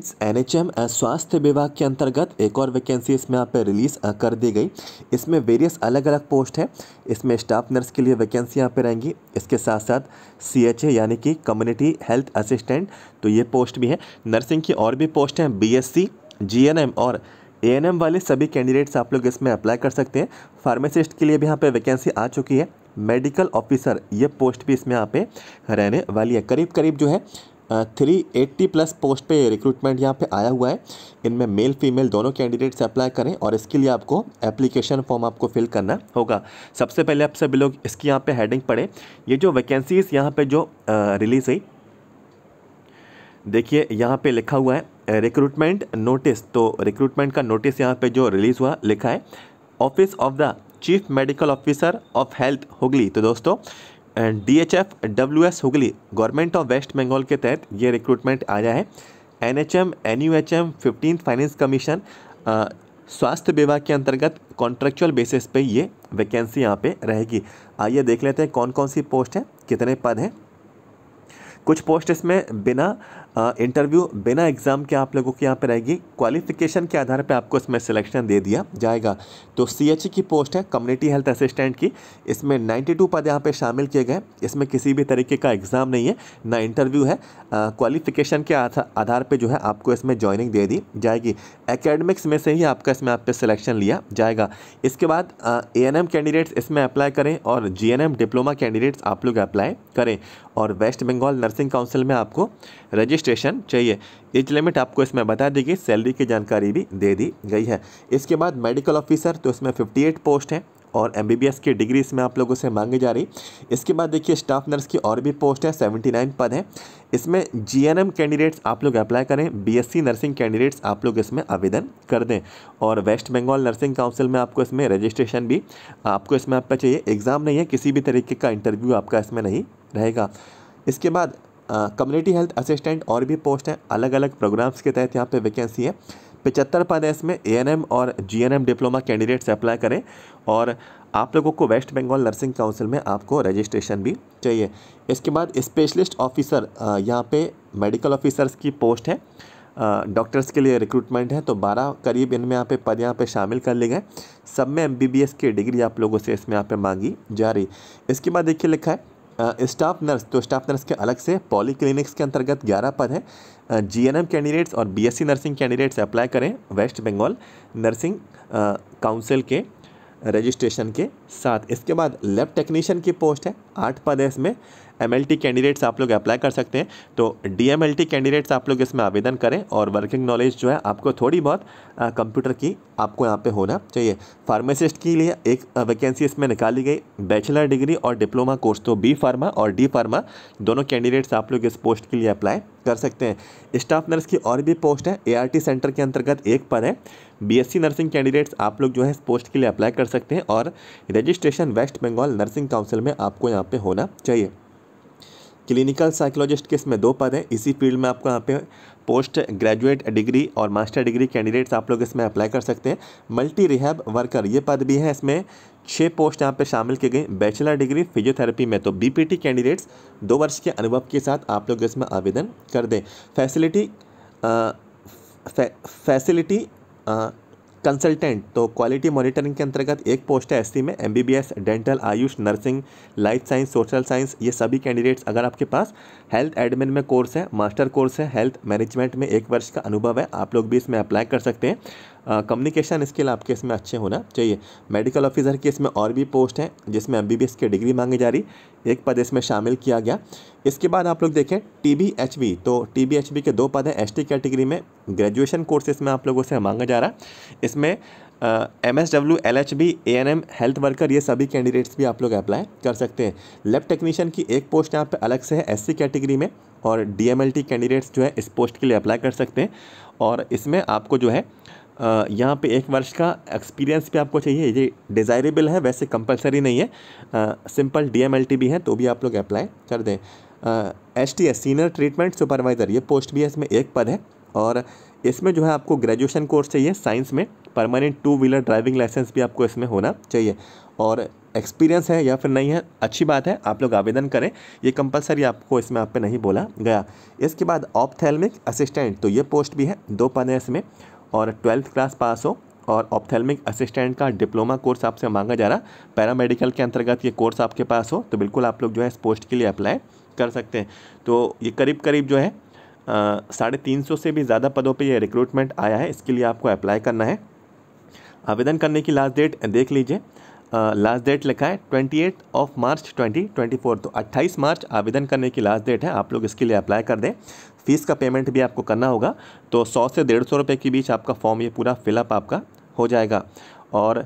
friends M स्वास्थ्य विभाग के अंतर्गत एक और वैकेंसी इसमें यहाँ पे रिलीज़ कर दी गई इसमें वेरियस अलग अलग पोस्ट है इसमें स्टाफ नर्स के लिए वैकेंसी यहाँ पे रहेंगी इसके साथ साथ ए यानी कि कम्युनिटी हेल्थ असिस्टेंट तो ये पोस्ट भी है नर्सिंग की और भी पोस्ट हैं बीएससी जीएनएम और एएनएम वाले सभी कैंडिडेट्स आप लोग इसमें अप्लाई कर सकते हैं फार्मासिस्ट के लिए भी यहाँ पर वैकेंसी आ चुकी है मेडिकल ऑफिसर ये पोस्ट भी इसमें यहाँ पे रहने वाली है करीब करीब जो है थ्री एट्टी प्लस पोस्ट पे रिक्रूटमेंट यहाँ पे आया हुआ है इनमें मेल फीमेल दोनों कैंडिडेट्स अप्लाई करें और इसके लिए आपको एप्लीकेशन फॉर्म आपको फिल करना होगा सबसे पहले आप सभी लोग इसकी यहाँ पे हेडिंग पढ़ें ये जो वैकेंसीज यहाँ पे जो रिलीज़ हुई देखिए यहाँ पे लिखा हुआ है रिक्रूटमेंट नोटिस तो रिक्रूटमेंट का नोटिस यहाँ पर जो रिलीज़ हुआ लिखा है office of the chief medical officer of health Hooghly तो दोस्तों D H F W S Hooghly government of West Bengal के तहत ये रिक्रूटमेंट आया है N H M N U H M fifteen finance commission स्वास्थ्य विभाग के अंतर्गत कॉन्ट्रेक्चुअल बेसिस पे ये वैकेंसी यहाँ पे रहेगी आइए देख लेते हैं कौन कौन सी पोस्ट है कितने पद हैं कुछ पोस्ट इसमें बिना इंटरव्यू बिना एग्ज़ाम के आप लोगों के यहाँ पर रहेगी क्वालिफिकेशन के आधार पर आपको इसमें सिलेक्शन दे दिया जाएगा तो सी e की पोस्ट है कम्युनिटी हेल्थ असिस्टेंट की इसमें 92 पद यहाँ पे शामिल किए गए इसमें किसी भी तरीके का एग्ज़ाम नहीं है ना इंटरव्यू है क्वालिफिकेशन के आधार पर जो है आपको इसमें ज्वाइनिंग दे दी जाएगी एकेडमिक्स में से ही आपका इसमें आप पे सिलेक्शन लिया जाएगा इसके बाद ए एन एम कैंडिडेट्स इसमें अप्लाई करें और G N M diploma candidates आप लोग अप्लाई करें और West Bengal nurse nursing council में आपको रजिस्ट्रेशन चाहिए एज लिमिट आपको इसमें बता दी गई सैलरी की जानकारी भी दे दी गई है इसके बाद मेडिकल ऑफिसर तो इसमें 58 पोस्ट हैं और एम बी की डिग्री इसमें आप लोगों से मांगी जा रही इसके बाद देखिए स्टाफ नर्स की और भी पोस्ट हैं 79 पद हैं इसमें एम कैंडिडेट्स आप लोग अप्लाई करें सी नर्सिंग कैंडिडेट्स आप लोग इसमें आवेदन कर दें और वेस्ट बंगाल नर्सिंग काउंसिल में आपको इसमें रजिस्ट्रेशन भी आपको इसमें आपका चाहिए एग्ज़ाम नहीं है किसी भी तरीके का इंटरव्यू आपका इसमें नहीं रहेगा इसके बाद कम्युनिटी हेल्थ असिस्टेंट और भी पोस्ट हैं अलग अलग प्रोग्राम्स के तहत यहाँ पे वैकेंसी है पचहत्तर पद इसमें ए और जी डिप्लोमा कैंडिडेट्स अप्लाई करें और आप लोगों को वेस्ट बंगाल नर्सिंग काउंसिल में आपको रजिस्ट्रेशन भी चाहिए इसके बाद स्पेशलिस्ट ऑफिसर यहाँ पे मेडिकल ऑफिसर्स की पोस्ट है डॉक्टर्स के लिए रिक्रूटमेंट है तो बारह करीब इनमें यहाँ पे पद यहाँ पे शामिल कर लिए गए सब में एम की डिग्री आप लोगों से इसमें यहाँ पे मांगी जा रही इसके बाद देखिए लिखा है स्टाफ नर्स तो स्टाफ नर्स के अलग से पॉली क्लिनिक्स के अंतर्गत 11 पद है जीएनएम कैंडिडेट्स और बीएससी नर्सिंग कैंडिडेट्स अप्लाई करें वेस्ट बंगाल नर्सिंग काउंसिल के रजिस्ट्रेशन के साथ इसके बाद लैब टेक्नीशियन की पोस्ट है आठ पद है इसमें एम कैंडिडेट्स आप लोग अप्लाई कर सकते हैं तो डी कैंडिडेट्स आप लोग इसमें आवेदन करें और वर्किंग नॉलेज जो है आपको थोड़ी बहुत कंप्यूटर की आपको यहाँ पे होना चाहिए फार्मासिस्ट के लिए एक वैकेंसी इसमें निकाली गई बैचलर डिग्री और डिप्लोमा कोर्स तो बी फार्मा और डी फार्मा दोनों कैंडिडेट्स आप लोग इस पोस्ट के लिए अप्लाई कर सकते हैं स्टाफ नर्स की और भी पोस्ट है टी सेंटर के अंतर्गत एक पर है बीएससी नर्सिंग कैंडिडेट्स आप लोग जो है इस पोस्ट के लिए अप्लाई कर सकते हैं और registration West Bengal nursing council में आपको यहाँ पे होना चाहिए क्लिनिकल साइकोलॉजिस्ट के इसमें दो पद हैं इसी फील्ड में आपको यहाँ पे पोस्ट ग्रेजुएट डिग्री और मास्टर डिग्री कैंडिडेट्स आप लोग इसमें अप्लाई कर सकते हैं मल्टी रिहैब वर्कर ये पद भी हैं इसमें छः पोस्ट यहाँ पे शामिल की गई बैचलर डिग्री फिजियोथेरेपी में तो बीपीटी कैंडिडेट्स दो वर्ष के अनुभव के साथ आप लोग इसमें आवेदन कर दें फैसिलिटी फैसिलिटी कंसल्टेंट तो क्वालिटी मॉनिटरिंग के अंतर्गत एक पोस्ट है एससी में MBBS dental AYUSH nursing life science social science ये सभी कैंडिडेट्स अगर आपके पास हेल्थ एडमिन में कोर्स है मास्टर कोर्स है हेल्थ मैनेजमेंट में एक वर्ष का अनुभव है आप लोग भी इसमें अप्लाई कर सकते हैं कम्युनिकेशन स्किल आपके इसमें अच्छे होना चाहिए मेडिकल ऑफिसर की इसमें और भी पोस्ट हैं जिसमें एम की डिग्री मांगी जा रही एक पद इसमें शामिल किया गया इसके बाद आप लोग देखें टी बी एच बी तो टी बी एच बी के दो पद हैं एस टी कैटेगरी में ग्रेजुएशन कोर्स इसमें आप लोगों से मांगा जा रहा है इसमें M S W L H B A N M health worker ये सभी कैंडिडेट्स भी आप लोग अप्लाई कर सकते हैं लैब टेक्नीशियन की एक पोस्ट यहाँ पे अलग से है एस सी कैटेगरी में और D M L T candidates जो है इस पोस्ट के लिए अप्लाई कर सकते हैं और इसमें आपको जो है यहाँ पे एक वर्ष का एक्सपीरियंस भी आपको चाहिए ये डिज़ायरेबल है वैसे कंपलसरी नहीं है simple D M L T भी है तो भी आप लोग अप्लाई कर दें H T S senior treatment supervisor ये पोस्ट भी है इसमें एक पद है और इसमें जो है आपको ग्रेजुएशन कोर्स चाहिए साइंस में permanent two wheeler driving licence भी आपको इसमें होना चाहिए और एक्सपीरियंस है या फिर नहीं है अच्छी बात है आप लोग आवेदन करें ये कंपलसरी आपको इसमें आप पे नहीं बोला गया इसके बाद ऑप्थेलमिक असिस्टेंट तो ये पोस्ट भी है दो पद हैं इसमें और ट्वेल्थ क्लास पास हो और ऑप्थेलमिक असिस्टेंट का डिप्लोमा कोर्स आपसे मांगा जा रहा पैरामेडिकल के अंतर्गत ये कोर्स आपके पास हो तो बिल्कुल आप लोग जो है इस पोस्ट के लिए अप्लाई कर सकते हैं तो ये करीब करीब जो है साढ़े तीन सौ से भी ज़्यादा पदों पे ये रिक्रूटमेंट आया है इसके लिए आपको अप्लाई करना है आवेदन करने की लास्ट डेट देख लीजिए लास्ट डेट लिखा है twenty eight of March twenty twenty four तो अट्ठाईस मार्च आवेदन करने की लास्ट डेट है आप लोग इसके लिए अप्लाई कर दें फीस का पेमेंट भी आपको करना होगा तो सौ से डेढ़ सौ रुपये के बीच आपका फॉर्म ये पूरा फिलअप आपका हो जाएगा और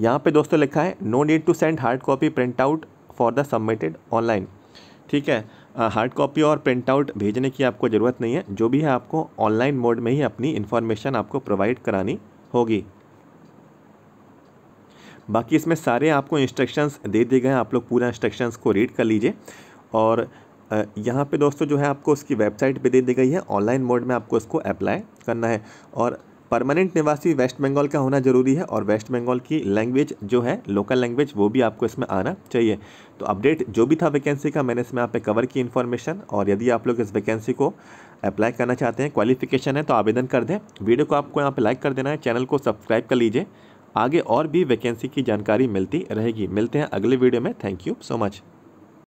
यहाँ पे दोस्तों लिखा है no need to send hard copy print out for the submitted online ठीक है हार्ड कॉपी और प्रिंट आउट भेजने की आपको ज़रूरत नहीं है जो भी है आपको ऑनलाइन मोड में ही अपनी इन्फॉर्मेशन आपको प्रोवाइड करानी होगी बाकी इसमें सारे आपको इंस्ट्रक्शंस दे दिए गए हैं आप लोग पूरा इंस्ट्रक्शंस को रीड कर लीजिए और यहाँ पे दोस्तों जो है आपको उसकी वेबसाइट पे दे दी गई है ऑनलाइन मोड में आपको इसको अप्लाई करना है और परमानेंट निवासी वेस्ट बंगाल का होना ज़रूरी है और वेस्ट बंगाल की लैंग्वेज जो है लोकल लैंग्वेज वो भी आपको इसमें आना चाहिए तो अपडेट जो भी था वैकेंसी का मैंने इसमें आप पे कवर की इन्फॉर्मेशन और यदि आप लोग इस वैकेंसी को अप्लाई करना चाहते हैं क्वालिफिकेशन है तो आवेदन कर दें वीडियो को आपको यहाँ पर लाइक कर देना है चैनल को सब्सक्राइब कर लीजिए आगे और भी वैकेंसी की जानकारी मिलती रहेगी मिलते हैं अगले वीडियो में थैंक यू सो मच